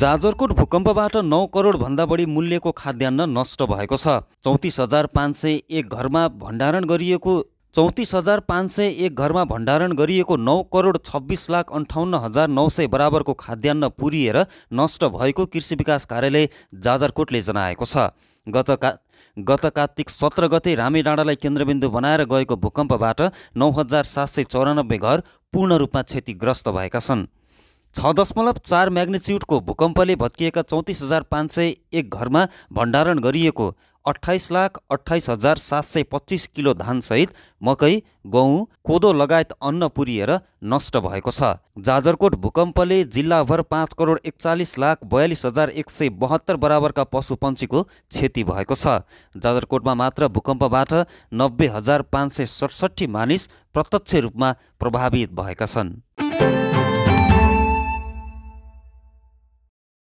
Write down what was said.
जाजरकोट भूकम्पबाट नौ करोडभन्दा बढी मूल्यको खाद्यान्न नष्ट भएको छ चौतिस हजार पाँच सय एक घरमा भण्डारण गरिएको चौतिस हजार पाँच सय एक घरमा भण्डारण गरिएको नौ करोड छब्बिस लाख अन्ठाउन्न हजार नौ सय बराबरको खाद्यान्न पुरिएर नष्ट भएको कृषि विकास कार्यालय जाजरकोटले जनाएको छ गत का गत कार्तिक सत्र गते रामे केन्द्रबिन्दु बनाएर गएको भूकम्पबाट नौ हजार सात सय चौरानब्बे घर पूर्ण रूपमा क्षतिग्रस्त भएका छन् छ दशमलव चार म्याग्निच्युडको भूकम्पले भत्किएका चौतिस हजार पाँच सय एक घरमा भण्डारण गरिएको अठाइस लाख अठाइस हजार सात सय पच्चिस किलो धानसहित मकै गहुँ कोदो लगायत अन्न पुरिएर नष्ट भएको छ जाजरकोट भूकम्पले जिल्लाभर पाँच करोड एकचालिस लाख बयालिस हजार एक सय बहत्तर बराबरका पशुपन्छीको क्षति भएको छ जाजरकोटमा मात्र भूकम्पबाट नब्बे हजार पाँच सय सडसठी मानिस प्रत्यक्ष रूपमा प्रभावित भएका छन्